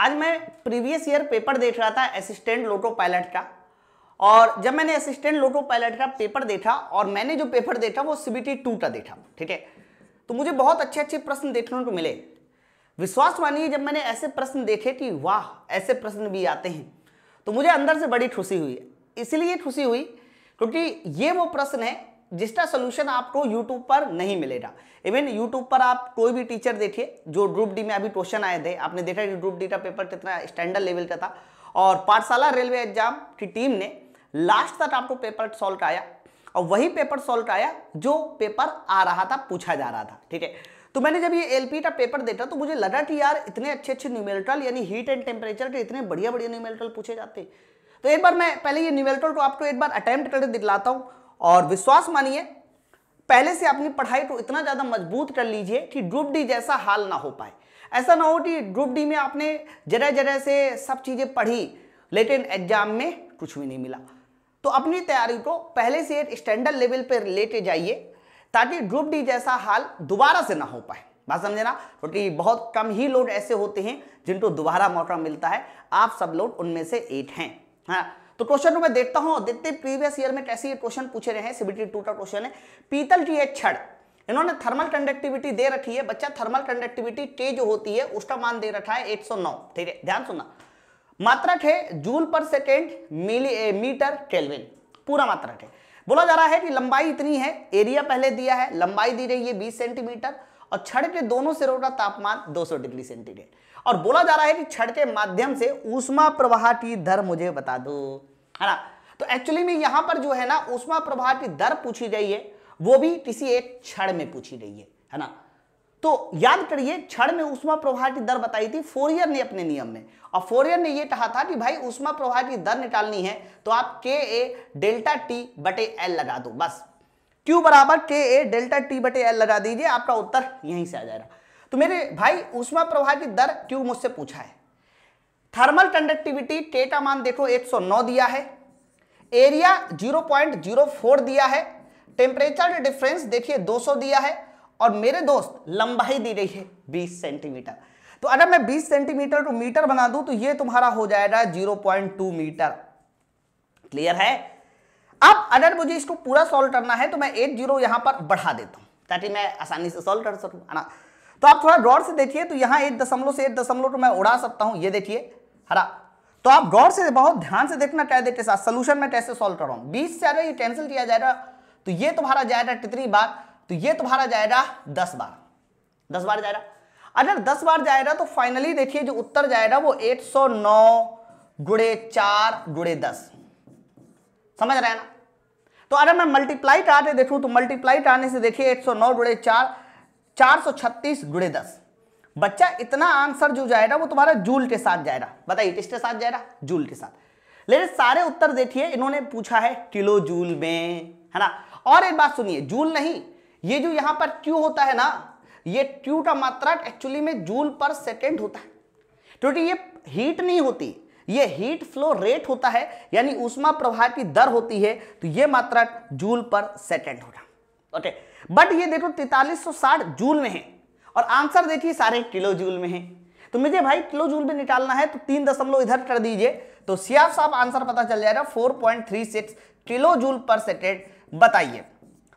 आज मैं previous year paper देख रहा था असिस्टेंट लोटो पायलट का और जब मैंने असिस्टेंट लोटो पायलट का पेपर देखा और मैंने जो पेपर देखा वो सीबीटी टू का देखा ठीक है तो मुझे बहुत अच्छे अच्छे प्रश्न देखने को मिले विश्वास मानिए जब मैंने ऐसे प्रश्न देखे कि वाह ऐसे प्रश्न भी आते हैं तो मुझे अंदर से बड़ी खुशी हुई इसलिए खुशी हुई क्योंकि ये वो प्रश्न है जिसका सोल्यूशन आपको यूट्यूब पर नहीं मिलेगा इवन यूट्यूब पर आप कोई भी टीचर देखिए जो ग्रुप डी में अभी क्वेश्चन आए थे आपने देखा कि ग्रुप डी का पेपर कितना स्टैंडर्ड लेवल का था और पाठशाला रेलवे एग्जाम की टीम ने लास्ट तक आपको पेपर सॉल्व कराया और वही पेपर सॉल्व कराया जो पेपर आ रहा था पूछा जा रहा था ठीक है तो मैंने जब ये एल का पेपर देखा तो मुझे लगा कि यार इतने अच्छे अच्छे न्यूमेरिकल यानी हीट एंड टेम्परेचर के इतने बढ़िया बढ़िया न्यूमेरिकल पूछे जाते तो एक बार मैं पहले ये न्यूमेरिकल को आपको एक बार अटैम्प्ट कर दिखलाता हूँ और विश्वास मानिए पहले से अपनी पढ़ाई को इतना ज़्यादा मजबूत कर लीजिए कि ग्रुप डी जैसा हाल ना हो पाए ऐसा ना हो कि ग्रुप डी में आपने जरा जरा से सब चीज़ें पढ़ी लेकिन एग्जाम में कुछ भी नहीं मिला तो अपनी तैयारी को पहले से एक स्टैंडर्ड लेवल पर लेके जाइए ताकि ग्रुप डी जैसा हाल दोबारा से ना हो पाए बात समझे ना क्योंकि बहुत कम ही लोग ऐसे होते हैं जिनको दोबारा मौका मिलता है आप सब लोग उनमें से एक हैं हाँ तो क्वेश्चन मैं देखता हूं देखते प्रीवियस ईयर में कैसे ये क्वेश्चन पूछे रहे हैं सीबीटी टू का क्वेश्चन है पीतल जी एच छड़ इन्होंने थर्मल कंडक्टिविटी दे रखी है बच्चा थर्मल कंडक्टिविटी के जो होती है उसका मान दे रखा है 109 ठीक है ध्यान सुनना मात्रा है जूल पर सेकेंड मिली मीटर केल्विन पूरा मात्रा है बोला जा रहा है कि लंबाई इतनी है एरिया पहले दिया है लंबाई दी रही है बीस सेंटीमीटर और छड़ के दोनों सिरों का तापमान 200 डिग्री सेंटीग्रेड और बोला जा रहा है कि छड़ के माध्यम से ऊष्मा प्रवाह की दर मुझे बता दो है ना तो एक्चुअली में यहां पर जो है ना उष्मा प्रभाव की दर पूछी गई है वो भी किसी एक क्षण में पूछी गई है है ना तो याद करिए क्षण में उष्मा प्रभाव की दर बताई थी फोरियर ने अपने नियम में और फोरियर ने यह कहा था कि भाई उष्मा प्रभाव की दर निकालनी है तो आप के ए डेल्टा टी बटे एल लगा दो बस क्यू बराबर के ए डेल्टा टी बटे एल लगा दीजिए आपका उत्तर यहीं से आ जाएगा तो मेरे भाई उष्मा प्रभाव की दर क्यू मुझसे पूछा है थर्मल कंडक्टिविटी टे का मान देखो 109 दिया है एरिया 0.04 दिया है टेम्परेचर डिफरेंस देखिए 200 दिया है और मेरे दोस्त लंबाई दी गई है 20 सेंटीमीटर तो अगर मैं 20 सेंटीमीटर को मीटर बना दूं तो ये तुम्हारा हो जाएगा 0.2 मीटर क्लियर है अब अगर मुझे इसको पूरा सॉल्व करना है तो मैं एक जीरो यहां पर बढ़ा देता हूं ताकि मैं आसानी से सॉल्व कर सकूं है ना तो आप थोड़ा गौर से देखिए तो यहां एक दशमलव से एक दशमलव तो मैं उड़ा सकता हूं ये देखिए हरा तो आप गौर से बहुत ध्यान से देखना कैदे के साथ सोल्यूशन में कैसे सोल्व कर रहा हूं बीस से आ ये कैंसिल किया जाएगा तो ये तुम्हारा जाएगा कितनी बार तो ये तुम्हारा जाएगा दस बार दस बार जाएगा अगर दस बार जाएगा तो फाइनली देखिए जो उत्तर जाएगा वो एट सौ नौ गुड़े चार गुड़े दस समझ रहे हैं ना तो अगर मैं मल्टीप्लाई टाटे देखूँ तो मल्टीप्लाई टाने से देखिए एक सौ नौ गुड़े चार चार सौ छत्तीस गुड़े दस बच्चा इतना आंसर जो जाएगा वो तुम्हारा जूल के साथ जाएगा बताइए किसके साथ जाएगा जूल के साथ लेकिन सारे उत्तर देखिए इन्होंने पूछा है किलो जूल में है ना और एक बात सुनिए जूल नहीं ये जो यहां पर क्यू होता है ना ये क्यू का मात्रा एक्चुअली में जूल पर सेकेंड होता है क्योंकि ये हीट नहीं होती ये हीट फ्लो रेट होता है यानी उष्मा प्रवाह की दर होती है तो ये मात्रा जूल पर सेकेंड होगा ओके बट ये देखो तैतालीस जूल में है और आंसर देखिए सारे किलो जूल में है तो मुझे भाई किलो जूल में निकालना है तो तीन दशमलव इधर कर दीजिए तो सियाफ साफ आंसर पता चल जाएगा four point three six kilo joule per second बताइए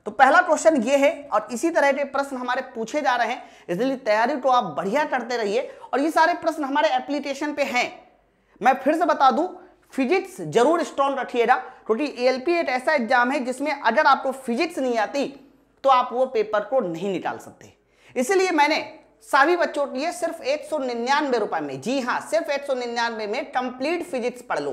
तो पहला क्वेश्चन ये है और इसी तरह के प्रश्न हमारे पूछे जा रहे हैं इसलिए तैयारी को आप बढ़िया करते रहिए और ये सारे प्रश्न हमारे एप्लीकेशन पे हैं मैं फिर से बता दूं फिजिक्स जरूर स्ट्रॉन्ग रखिएगा क्योंकि ए एक ऐसा एग्जाम है जिसमें अगर आपको फिजिक्स नहीं आती तो आप वो पेपर को नहीं निकाल सकते इसलिए मैंने सभी बच्चों के लिए सिर्फ एक सौ निन्यानवे रुपए में जी हाँ सिर्फ एक सौ निन्यानवे में कंप्लीट फिजिक्स पढ़ लो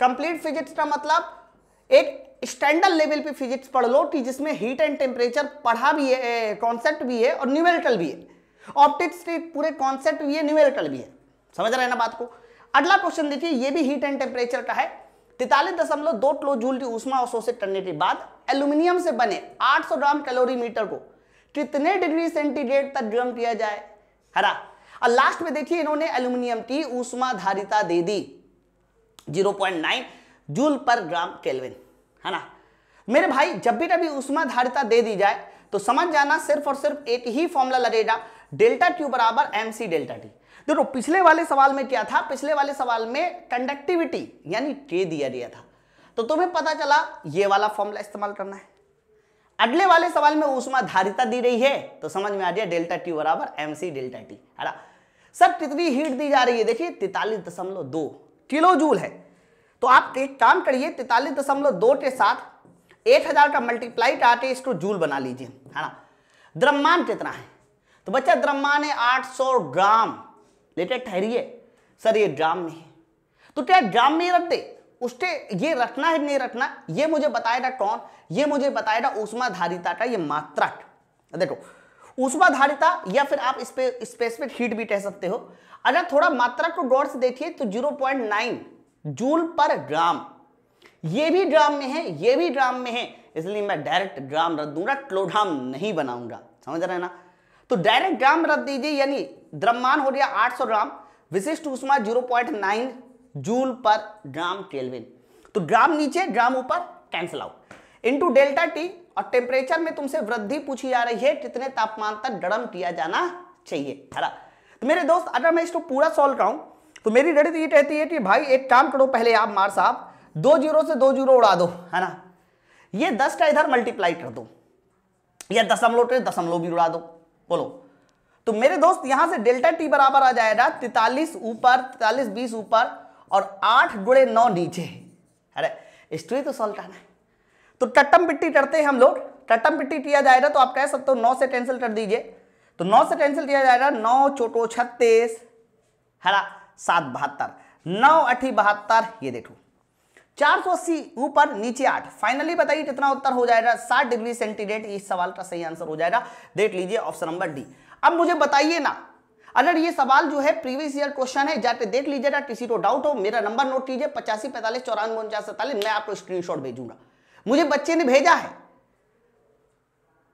कंप्लीट फिजिक्स का मतलब एक स्टैंडर्ड लेवल पे फिजिक्स पढ़ लो कि जिसमें हीट एंड टेम्परेचर पढ़ा भी है कॉन्सेप्ट भी है और न्यूमेरिकल भी है ऑप्टिक्स के पूरे कॉन्सेप्ट भी है न्यूमेरिकल भी है समझ रहे हैं ना बात को अगला क्वेश्चन देखिए ये भी हीट एंड टेम्परेचर का है तैतालीस दशमलव दो किलो जूल की ऊष्मा अवशोषित करने के बाद एल्यूमिनियम से बने सौ ग्राम कैलोरीमीटर को कितने डिग्री सेंटीग्रेड तक गर्म किया जाए हरा और लास्ट में देखिए इन्होंने एल्यूमिनियम की ऊष्मा धारिता दे दी 0.9 जूल पर ग्राम केल्विन है ना मेरे भाई जब भी कभी ऊष्मा धारिता दे दी जाए तो समझ जाना सिर्फ और सिर्फ एक ही फॉर्मूला लगेगा डेल्टा क्यू बराबर एम सी डेल्टा टी देखो पिछले वाले सवाल में क्या था पिछले वाले सवाल में कंडक्टिविटी यानी के दिया गया था तो तुम्हें पता चला ये वाला फॉर्मूला इस्तेमाल करना है अगले वाले सवाल में धारिता दी रही है तो समझ में आ जाए डेल्टा टी बराबर एम सी डेल्टा टी है सर कितनी हीट दी जा रही है देखिए तैतालीस दशमलव दो किलो जूल है तो आप एक काम करिए तैतालीस दशमलव दो के साथ एक हजार का मल्टीप्लाई आटे इसको जूल बना लीजिए है ना द्रम्मान कितना है तो बच्चा द्रम्मान है आठ सौ ग्राम लेटे ठहरिए सर ये ग्राम में है तो क्या ग्राम में रख दे उसके ये रटना है नहीं रटना ये मुझे बताएगा कौन ये मुझे बताएगा धारिता का ये मात्रा देखो उष्मा धारिता या फिर आप इस पे स्पेसिफिक हीट भी कह सकते हो अगर थोड़ा मात्रा को गौर से देखिए तो 0.9 जूल पर ग्राम ये भी ग्राम में है ये भी ग्राम में है इसलिए मैं डायरेक्ट ग्राम रख दूंगा क्लोग्राम नहीं बनाऊंगा समझ रहे ना तो डायरेक्ट ग्राम रख दीजिए यानी द्रव्यमान हो गया 800 ग्राम विशिष्ट उष्मा 0.9 जूल पर ग्राम केल्विन तो ग्राम नीचे ग्राम ऊपर cancel out into delta T और टेम्परेचर में तुमसे वृद्धि पूछी जा रही है कितने तापमान तक गर्म किया जाना चाहिए हरा तो मेरे दोस्त अगर मैं इसको पूरा सॉल्व कराऊं तो मेरी गणित ये कहती है कि भाई एक काम करो पहले आप मार साहब दो जीरो से दो जीरो उड़ा दो है ना ये दस का इधर मल्टीप्लाई कर दो या दशमलव के दशमलव भी उड़ा दो बोलो तो मेरे दोस्त यहां से डेल्टा टी बराबर आ जाएगा तैतालीस ऊपर तैतालीस बीस ऊपर और आठ गुड़े नौ नीचे है अरे हिस्ट्री तो सॉल्व है तो टट्टम पिट्टी करते हैं हम लोग टट्टम पिट्टी किया जाएगा तो आप कह सकते हो नौ से कैंसिल कर दीजिए तो नौ से कैंसिल किया जाएगा नौ चोटो छत्तीस हरा सात बहत्तर नौ अठी बहत्तर ये देखो चार सौ अस्सी ऊपर नीचे आठ फाइनली बताइए कितना उत्तर हो जाएगा साठ डिग्री सेंटीग्रेड इस सवाल का सही आंसर हो जाएगा देख लीजिए ऑप्शन नंबर डी अब मुझे बताइए ना अलर्ट ये सवाल जो है प्रीवियस ईयर क्वेश्चन है जाके देख लीजिएगा किसी को डाउट हो मेरा नंबर नोट कीजिए पचासी पैंतालीस चौरानवे उनचास सैंतालीस मैं आपको स्क्रीनशॉट भेजूंगा मुझे बच्चे ने भेजा है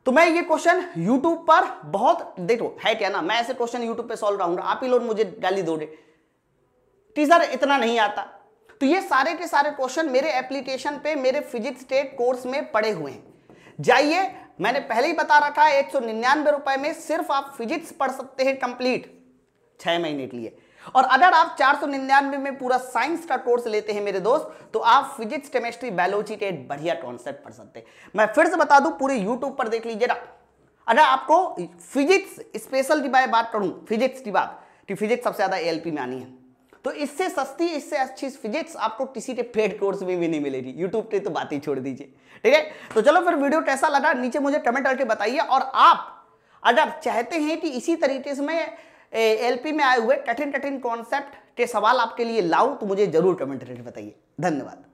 तो मैं ये क्वेश्चन यूट्यूब पर बहुत देखो है क्या ना मैं ऐसे क्वेश्चन यूट्यूब पर सोल्व रहा आप ही लोग मुझे गाली दोगे टीजर इतना नहीं आता तो ये सारे के सारे क्वेश्चन मेरे एप्लीकेशन पे मेरे फिजिक्स टेट कोर्स में पड़े हुए हैं जाइए मैंने पहले ही बता रखा है एक सौ निन्यानवे रुपए में सिर्फ आप फिजिक्स पढ़ सकते हैं कंप्लीट छह महीने के लिए और अगर आप चार सौ निन्यानवे में पूरा साइंस का कोर्स लेते हैं मेरे दोस्त तो आप फिजिक्स केमिस्ट्री बायोलॉजी के एक बढ़िया कॉन्सेप्ट पढ़ सकते हैं मैं फिर से बता दूं पूरे यूट्यूब पर देख लीजिएगा अगर आपको फिजिक्स स्पेशल की बात करूं फिजिक्स की बात कि फिजिक्स सबसे ज्यादा एएलपी में आनी है तो इससे सस्ती इससे अच्छी फिजिक्स आपको किसी के पेड कोर्स में भी नहीं मिलेगी यूट्यूब पे तो बात ही छोड़ दीजिए ठीक है तो चलो फिर वीडियो तो कैसा लगा नीचे मुझे कमेंट करके बताइए और आप अगर चाहते हैं कि इसी तरीके से मैं एल में आए हुए कठिन कठिन कॉन्सेप्ट के सवाल आपके लिए लाऊं तो मुझे जरूर कमेंट करके बताइए धन्यवाद